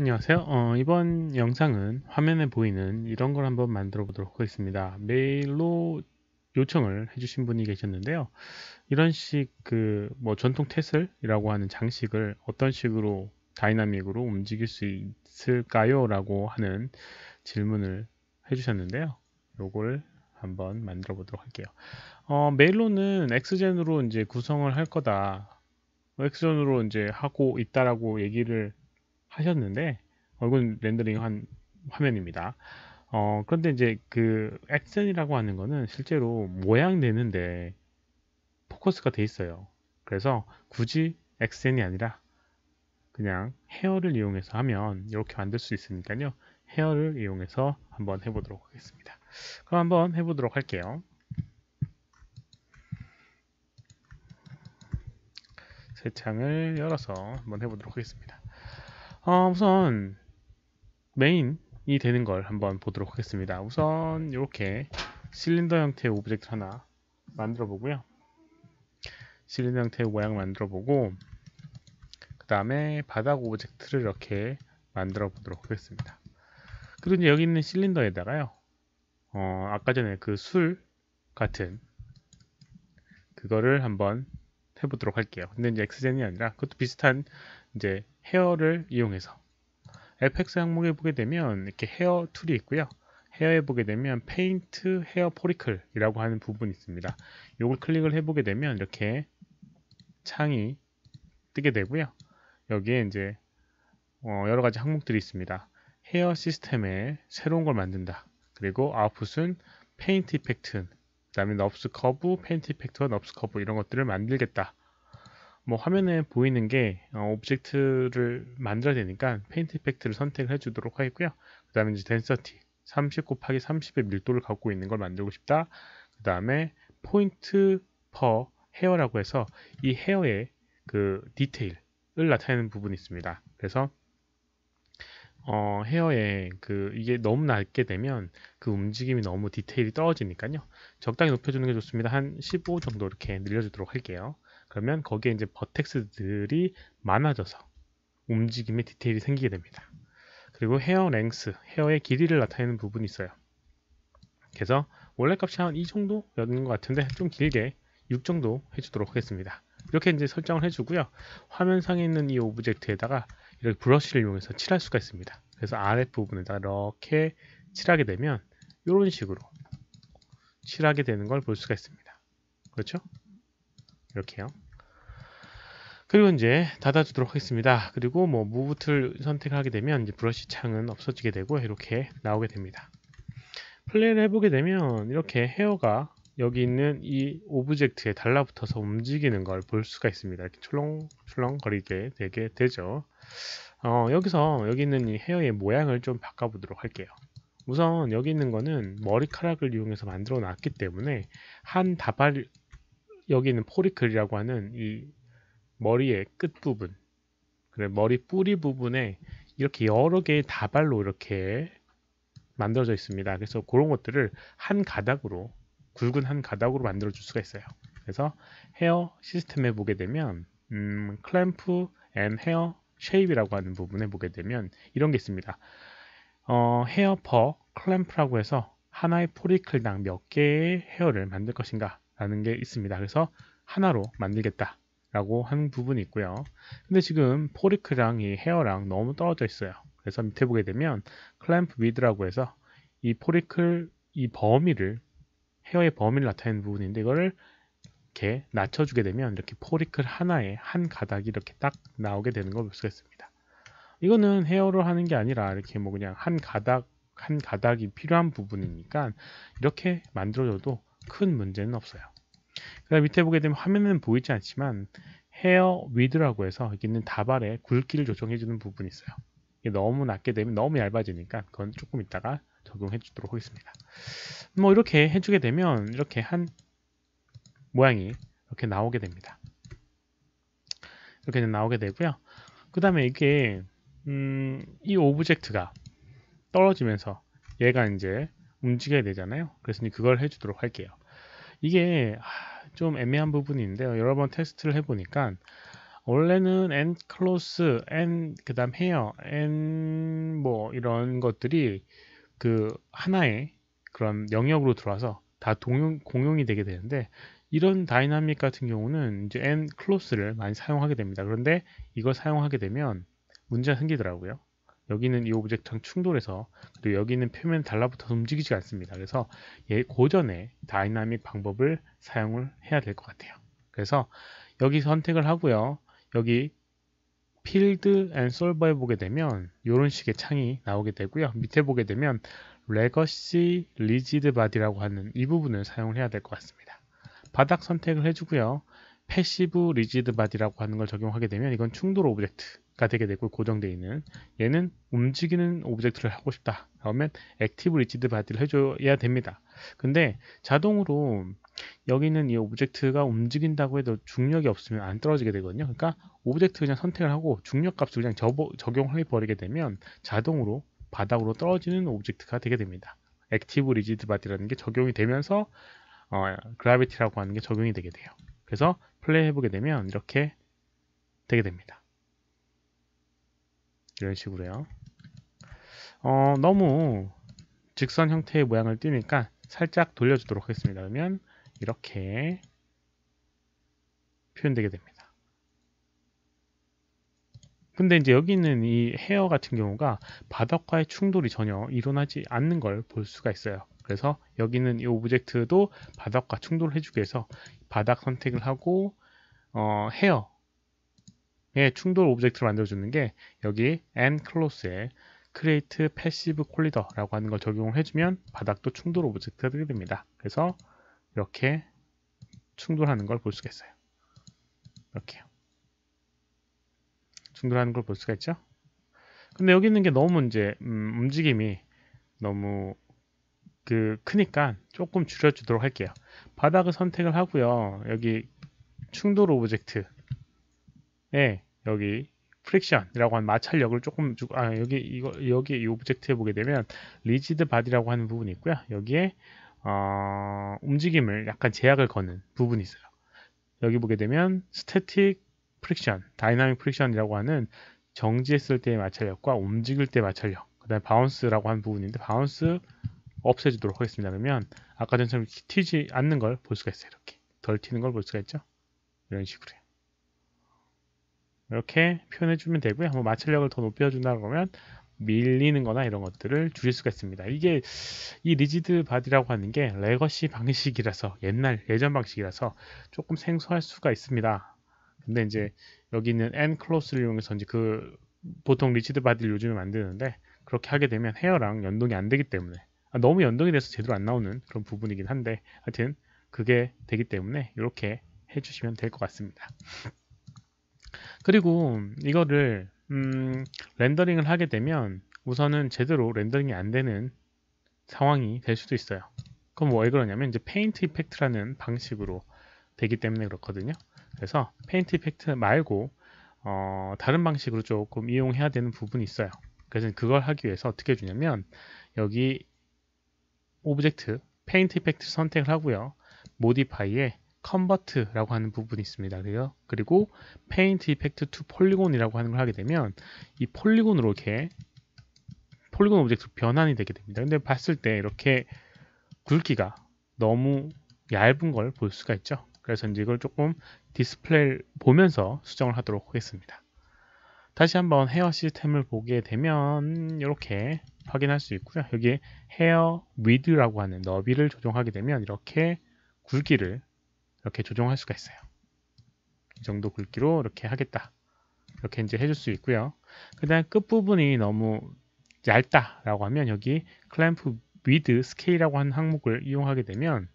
안녕하세요. 어, 이번 영상은 화면에 보이는 이런 걸 한번 만들어 보도록 하겠습니다. 메일로 요청을 해주신 분이 계셨는데요. 이런 식 그 뭐 전통 테슬이라고 하는 장식을 어떤 식으로 다이나믹으로 움직일 수 있을까요? 라고 하는 질문을 해주셨는데요. 요걸 한번 만들어 보도록 할게요. 어, 메일로는 엑스젠으로 이제 구성을 할 거다. 엑스젠으로 이제 하고 있다라고 얘기를 하셨는데 얼굴 렌더링 한 화면입니다. 어, 그런데 이제 그 액션이라고 하는 거는 실제로 모양 내는데 포커스가 돼 있어요. 그래서 굳이 액션이 아니라 그냥 헤어를 이용해서 하면 이렇게 만들 수 있으니까요. 헤어를 이용해서 한번 해보도록 하겠습니다. 그럼 한번 해보도록 할게요. 새 창을 열어서 한번 해보도록 하겠습니다. 어, 우선 메인이 되는 걸 한번 보도록 하겠습니다. 우선 이렇게 실린더 형태의 오브젝트 하나 만들어 보고요. 실린더 형태의 모양을 만들어 보고 그 다음에 바닥 오브젝트를 이렇게 만들어 보도록 하겠습니다. 그리고 이제 여기 있는 실린더에다가요. 어, 아까 전에 그 술 같은 그거를 한번 해보도록 할게요. 근데 이제 엑스젠이 아니라 그것도 비슷한 이제 헤어를 이용해서 FX 항목에 보게 되면 이렇게 헤어 툴이 있고요. 헤어에 보게 되면 페인트 헤어 포리클이라고 하는 부분이 있습니다. 이걸 클릭을 해보게 되면 이렇게 창이 뜨게 되고요. 여기에 이제 어 여러 가지 항목들이 있습니다. 헤어 시스템에 새로운 걸 만든다. 그리고 아웃풋은 페인트 이펙트 그 다음에 넙스 커브, 페인트 이펙트와 넙스 커브 이런 것들을 만들겠다. 뭐 화면에 보이는 게 어, 오브젝트를 만들어야 되니까 페인트 이펙트를 선택을 해주도록 하겠고요. 그 다음에 이제 덴서티 30 곱하기 30의 밀도를 갖고 있는 걸 만들고 싶다. 그 다음에 포인트 퍼 헤어라고 해서 이 헤어의 그 디테일을 나타내는 부분이 있습니다. 그래서 어, 헤어에 그 이게 너무 낮게 되면 그 움직임이 너무 디테일이 떨어지니까요. 적당히 높여주는 게 좋습니다. 한 15 정도 이렇게 늘려주도록 할게요. 그러면 거기에 이제 버텍스들이 많아져서 움직임의 디테일이 생기게 됩니다. 그리고 헤어 랭스, 헤어의 길이를 나타내는 부분이 있어요. 그래서 원래 값이 한 이 정도였는 것 같은데 좀 길게 6 정도 해주도록 하겠습니다. 이렇게 이제 설정을 해주고요. 화면상에 있는 이 오브젝트에다가 이렇게 브러쉬를 이용해서 칠할 수가 있습니다. 그래서 아랫부분에다 이렇게 칠하게 되면 이런 식으로 칠하게 되는 걸 볼 수가 있습니다. 그렇죠? 이렇게요. 그리고 이제 닫아주도록 하겠습니다. 그리고 뭐무브트를 선택하게 되면 이제 브러쉬 창은 없어지게 되고 이렇게 나오게 됩니다. 플레이를 해보게 되면 이렇게 헤어가 여기 있는 이 오브젝트에 달라붙어서 움직이는 걸 볼 수가 있습니다. 이렇게 출렁출렁 거리게 되게 되죠. 어, 여기서 여기 있는 이 헤어의 모양을 좀 바꿔보도록 할게요. 우선 여기 있는 거는 머리카락을 이용해서 만들어 놨기 때문에 한 다발 여기 있는 포리클이라고 하는 이 머리의 끝부분 그래 머리 뿌리 부분에 이렇게 여러 개의 다발로 이렇게 만들어져 있습니다. 그래서 그런 것들을 한 가닥으로 굵은 한 가닥으로 만들어 줄 수가 있어요. 그래서 헤어 시스템에 보게 되면 음, 클램프 M 헤어 쉐입이라고 하는 부분에 보게 되면 이런 게 있습니다. 어, 헤어퍼 클램프라고 해서 하나의 포리클당 몇 개의 헤어를 만들 것인가 라는 게 있습니다. 그래서 하나로 만들겠다 라고 하는 부분이 있고요. 근데 지금 포리클당이 헤어랑 너무 떨어져 있어요. 그래서 밑에 보게 되면 클램프 위드라고 해서 이 포리클 이 범위를 헤어의 범위를 나타내는 부분인데 이거를 이렇게 낮춰주게 되면 이렇게 포리클 하나에 한 가닥이 이렇게 딱 나오게 되는 걸 볼 수가 있습니다. 이거는 헤어를 하는 게 아니라 이렇게 뭐 그냥 한 가닥 한 가닥이 필요한 부분이니까 이렇게 만들어줘도 큰 문제는 없어요. 그 다음 밑에 보게 되면 화면은 보이지 않지만 헤어 위드라고 해서 여기는 다발의 굵기를 조정해주는 부분이 있어요. 이게 너무 낮게 되면 너무 얇아지니까 그건 조금 이따가 적용해 주도록 하겠습니다. 뭐 이렇게 해주게 되면 이렇게 한 모양이 이렇게 나오게 됩니다. 이렇게 나오게 되고요. 그 다음에 이게 음, 이 오브젝트가 떨어지면서 얘가 이제 움직여야 되잖아요. 그래서 그걸 해주도록 할게요. 이게 아, 좀 애매한 부분인데요 여러 번 테스트를 해보니까 원래는 n close, n 그 다음 헤어, n 뭐 이런 것들이 그 하나의 그런 영역으로 들어와서 다 동용, 공용이 되게 되는데 이런 다이나믹 같은 경우는 이제 n d close를 많이 사용하게 됩니다. 그런데 이걸 사용하게 되면 문제가 생기더라고요. 여기는 이 오브젝트랑 충돌해서 그리고 여기는 표면 달라붙어서 움직이지 않습니다. 그래서 예, 고전의 다이나믹 방법을 사용을 해야 될 것 같아요. 그래서 여기 선택을 하고요. 여기 필드 앤 솔버에 보게 되면 이런 식의 창이 나오게 되고요. 밑에 보게 되면 레거시 리지드 바디라고 하는 이 부분을 사용을 해야 될 것 같습니다. 바닥 선택을 해주고요. 패시브 리지드 바디라고 하는 걸 적용하게 되면 이건 충돌 오브젝트가 되게 되고 고정되어 있는 얘는 움직이는 오브젝트를 하고 싶다 그러면 액티브 리지드 바디를 해줘야 됩니다 근데 자동으로 여기는 이 오브젝트가 움직인다고 해도 중력이 없으면 안 떨어지게 되거든요 그러니까 오브젝트 그냥 선택을 하고 중력 값을 그냥 접어, 적용해 버리게 되면 자동으로 바닥으로 떨어지는 오브젝트가 되게 됩니다 액티브 리지드 바디라는 게 적용이 되면서 어, 그라비티라고 하는 게 적용이 되게 돼요. 그래서 플레이 해보게 되면 이렇게 되게 됩니다. 이런 식으로요. 어, 너무 직선 형태의 모양을 띄니까 살짝 돌려주도록 하겠습니다. 그러면 이렇게 표현되게 됩니다. 근데 이제 여기 있는 이 헤어 같은 경우가 바닥과의 충돌이 전혀 일어나지 않는 걸 볼 수가 있어요. 그래서 여기는 이 오브젝트도 바닥과 충돌을 해주기 위해서 바닥 선택을 하고 어, 헤어의 충돌 오브젝트를 만들어주는 게 여기 and close에 create passive collider라고 하는 걸 적용을 해주면 바닥도 충돌 오브젝트가 되게 됩니다. 그래서 이렇게 충돌하는 걸 볼 수가 있어요. 이렇게요. 충돌하는 걸 볼 수가 있죠. 근데 여기 있는 게 너무 이제 음, 움직임이 너무 그 크니까 조금 줄여주도록 할게요. 바닥을 선택을 하고요. 여기 충돌 오브젝트에 예, 여기 프릭션이라고 하는 마찰력을 조금 주, 아 여기 이거 여기 이 오브젝트에 보게 되면 리지드 바디라고 하는 부분이 있고요. 여기에 어, 움직임을 약간 제약을 거는 부분이 있어요. 여기 보게 되면 스태틱 프릭션, 다이나믹 프릭션이라고 하는 정지했을 때의 마찰력과 움직일 때 마찰력, 그 다음에 바운스라고 하는 부분인데 바운스 없애주도록 하겠습니다. 그러면 아까 전처럼 튀지 않는 걸 볼 수가 있어요. 이렇게 덜 튀는 걸 볼 수가 있죠. 이런 식으로요. 이렇게 표현해주면 되고요. 뭐 마찰력을 더 높여준다 그러면 밀리는 거나 이런 것들을 줄일 수가 있습니다. 이게 이 리지드 바디라고 하는 게 레거시 방식이라서 옛날 예전 방식이라서 조금 생소할 수가 있습니다. 근데 이제 여기 있는 n 클로스를 이용해서 이제 그 보통 리지드 바디를 요즘에 만드는데 그렇게 하게 되면 헤어랑 연동이 안 되기 때문에 아, 너무 연동이 돼서 제대로 안 나오는 그런 부분이긴 한데 하여튼 그게 되기 때문에 이렇게 해주시면 될 것 같습니다. 그리고 이거를 음, 렌더링을 하게 되면 우선은 제대로 렌더링이 안 되는 상황이 될 수도 있어요. 그럼 뭐 왜 그러냐면 이제 페인트 이펙트라는 방식으로 되기 때문에 그렇거든요. 그래서 페인트 이펙트 말고 어, 다른 방식으로 조금 이용해야 되는 부분이 있어요. 그래서 그걸 하기 위해서 어떻게 해주냐면 여기 오브젝트, 페인트 이펙트 선택을 하고요. 모디파이에 컨버트라고 하는 부분이 있습니다. 그리고, 그리고 페인트 이펙트 투 폴리곤이라고 하는 걸 하게 되면 이 폴리곤으로 이렇게 폴리곤 오브젝트 변환이 되게 됩니다. 근데 봤을 때 이렇게 굵기가 너무 얇은 걸 볼 수가 있죠. 그래서 이제 이걸 조금 디스플레이를 보면서 수정을 하도록 하겠습니다. 다시 한번 헤어 시스템을 보게 되면 이렇게 확인할 수 있고요. 여기에 헤어 위드라고 하는 너비를 조정하게 되면 이렇게 굵기를 이렇게 조정할 수가 있어요. 이 정도 굵기로 이렇게 하겠다. 이렇게 이제 해줄 수 있고요. 그 다음 끝부분이 너무 얇다 라고 하면 여기 클램프 위드 스케일이라고 하는 항목을 이용하게 되면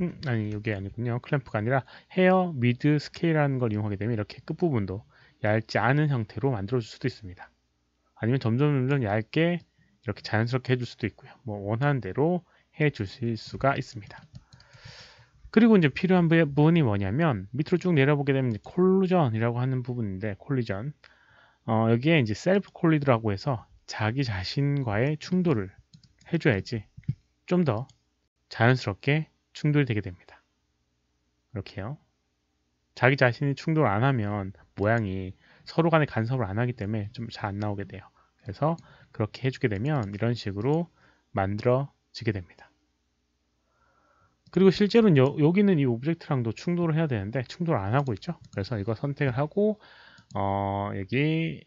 음, 아니 이게 아니군요. 클램프가 아니라 헤어 위드 스케일이라는 걸 이용하게 되면 이렇게 끝부분도 얇지 않은 형태로 만들어 줄 수도 있습니다. 아니면 점점 점점 얇게 이렇게 자연스럽게 해줄 수도 있고요. 뭐 원하는 대로 해 주실 수가 있습니다. 그리고 이제 필요한 부분이 뭐냐면 밑으로 쭉 내려보게 되면 콜루전이라고 하는 부분인데 콜리전 어, 여기에 이제 셀프 콜리드라고 해서 자기 자신과의 충돌을 해줘야지 좀 더 자연스럽게 충돌이 되게 됩니다. 이렇게요. 자기 자신이 충돌 안 하면 모양이 서로 간에 간섭을 안 하기 때문에 좀 잘 안 나오게 돼요. 그래서 그렇게 해주게 되면 이런 식으로 만들어지게 됩니다. 그리고 실제로는 여, 기는이 오브젝트랑도 충돌을 해야 되는데 충돌 을안 하고 있죠. 그래서 이거 선택을 하고 어, 여기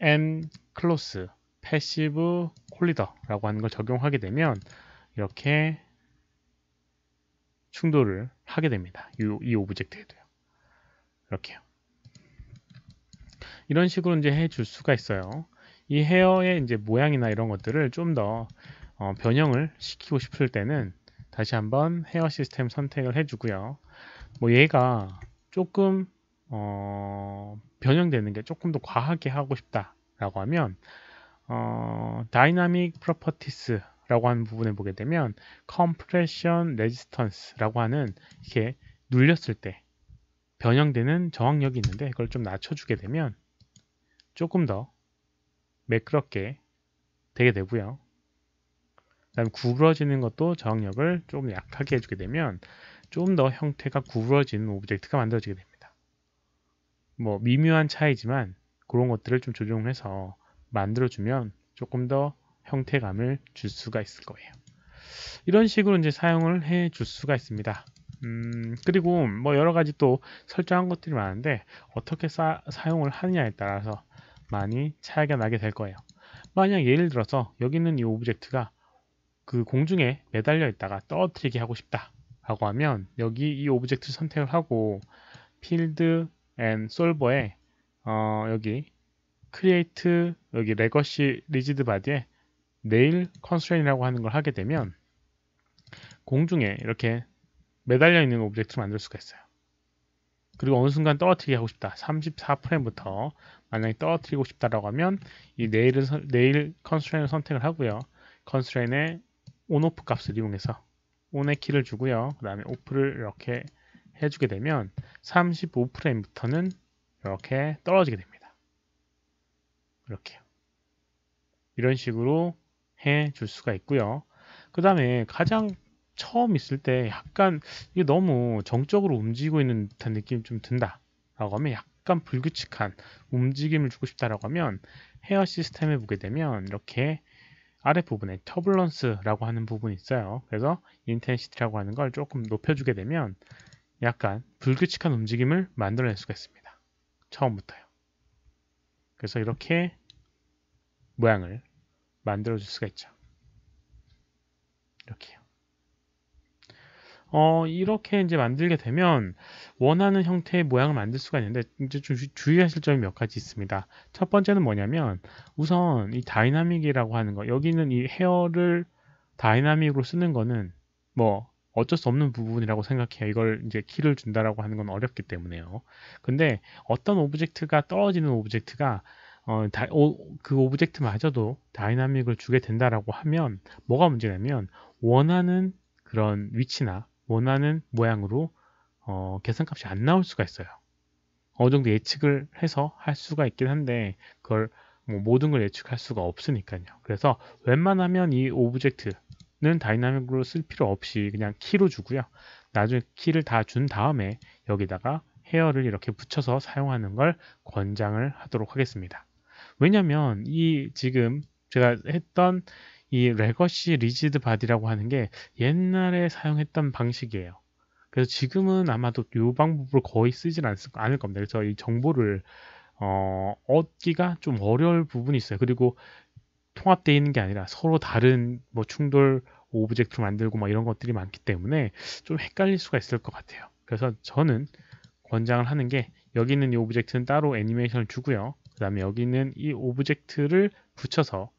n close passive collider라고 하는 걸 적용하게 되면 이렇게 충돌을 하게 됩니다. 이, 이 오브젝트에도요. 이렇게요. 이런 식으로 이제 해 줄 수가 있어요. 이 헤어의 이제 모양이나 이런 것들을 좀더 어, 변형을 시키고 싶을 때는 다시 한번 헤어 시스템 선택을 해주고요. 뭐 얘가 조금 어, 변형되는 게 조금 더 과하게 하고 싶다라고 하면 어, 다이나믹 프로퍼티스 라고 하는 부분에 보게 되면 Compression r e s i s t a n c e 라고 하는 이렇게 눌렸을 때 변형되는 저항력이 있는데 그걸 좀 낮춰주게 되면 조금 더 매끄럽게 되게 되고요. 그다음 구부러지는 것도 저항력을 조금 약하게 해주게 되면 좀 더 형태가 구부러지는 오브젝트가 만들어지게 됩니다. 뭐 미묘한 차이지만 그런 것들을 좀 조정해서 만들어주면 조금 더 형태감을 줄 수가 있을 거예요. 이런 식으로 이제 사용을 해 줄 수가 있습니다. 음, 그리고 뭐 여러 가지 또 설정한 것들이 많은데 어떻게 사, 용을 하느냐에 따라서 많이 차이가 나게 될 거예요. 만약 예를 들어서 여기 있는 이 오브젝트가 그 공중에 매달려 있다가 떨어뜨리게 하고 싶다 라고 하면 여기 이 오브젝트 선택을 하고 필드 앤 솔버에 어, 여기 크리에이트 여기 레거시 리지드 바디에 네일 컨스트레인이라고 하는 걸 하게 되면 공중에 이렇게 매달려 있는 오브젝트를 만들 수가 있어요. 그리고 어느 순간 떨어뜨리게 하고 싶다. 34프레임부터 만약에 떨어뜨리고 싶다라고 하면 이 내일은 내일 컨스트레인을 선택을 하고요. 컨스트레인의 온오프 값을 이용해서 온의 키를 주고요. 그 다음에 오프를 이렇게 해주게 되면 35프레임부터는 이렇게 떨어지게 됩니다. 이렇게요. 이런 식으로 해 줄 수가 있고요. 그 다음에 가장 처음 있을 때 약간 이게 너무 정적으로 움직이고 있는 듯한 느낌이 좀 든다 라고 하면 약 약간 불규칙한 움직임을 주고 싶다라고 하면 헤어 시스템에 보게 되면 이렇게 아랫부분에 터블런스라고 하는 부분이 있어요. 그래서 인텐시티라고 하는 걸 조금 높여주게 되면 약간 불규칙한 움직임을 만들어낼 수가 있습니다. 처음부터요. 그래서 이렇게 모양을 만들어줄 수가 있죠. 이렇게요. 어, 이렇게 이제 만들게 되면 원하는 형태의 모양을 만들 수가 있는데 이제 좀 주의하실 점이 몇 가지 있습니다. 첫 번째는 뭐냐면 우선 이 다이나믹이라고 하는 거 여기는 이 헤어를 다이나믹으로 쓰는 거는 뭐 어쩔 수 없는 부분이라고 생각해요. 이걸 이제 키를 준다라고 하는 건 어렵기 때문에요. 근데 어떤 오브젝트가 떨어지는 오브젝트가 어, 다, 오, 그 오브젝트마저도 다이나믹을 주게 된다라고 하면 뭐가 문제냐면 원하는 그런 위치나 원하는 모양으로 어, 계산값이 안 나올 수가 있어요. 어느 정도 예측을 해서 할 수가 있긴 한데 그걸 뭐 모든 걸 예측할 수가 없으니까요. 그래서 웬만하면 이 오브젝트는 다이나믹으로 쓸 필요 없이 그냥 키로 주고요. 나중에 키를 다 준 다음에 여기다가 헤어를 이렇게 붙여서 사용하는 걸 권장을 하도록 하겠습니다. 왜냐면 하이 지금 제가 했던 이 레거시 리지드 바디라고 하는 게 옛날에 사용했던 방식이에요. 그래서 지금은 아마도 이 방법을 거의 쓰진 않을 겁니다. 그래서 이 정보를 어, 얻기가 좀 어려울 부분이 있어요. 그리고 통합되어 있는 게 아니라 서로 다른 뭐 충돌 오브젝트를 만들고 막 뭐 이런 것들이 많기 때문에 좀 헷갈릴 수가 있을 것 같아요. 그래서 저는 권장을 하는 게 여기 있는 이 오브젝트는 따로 애니메이션을 주고요. 그 다음에 여기는 이 오브젝트를 붙여서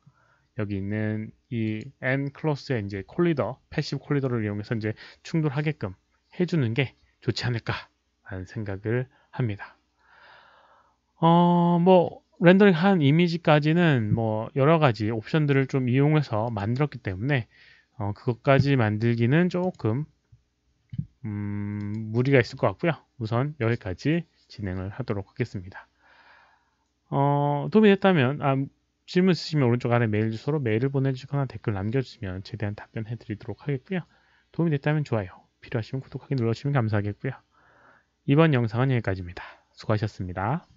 여기 있는 이 n 클로스의 이제 콜리더, 패시브 콜리더를 이용해서 이제 충돌하게끔 해주는 게 좋지 않을까라는 생각을 합니다. 어, 뭐 렌더링한 이미지까지는 뭐 여러 가지 옵션들을 좀 이용해서 만들었기 때문에 어, 그것까지 만들기는 조금 음, 무리가 있을 것 같고요. 우선 여기까지 진행을 하도록 하겠습니다. 어, 도움이 됐다면, 아, 질문 있으시면 오른쪽 아래 메일 주소로 메일을 보내주시거나 댓글 남겨주시면 최대한 답변해 드리도록 하겠고요. 도움이 됐다면 좋아요, 필요하시면 구독하기 눌러주시면 감사하겠고요. 이번 영상은 여기까지입니다. 수고하셨습니다.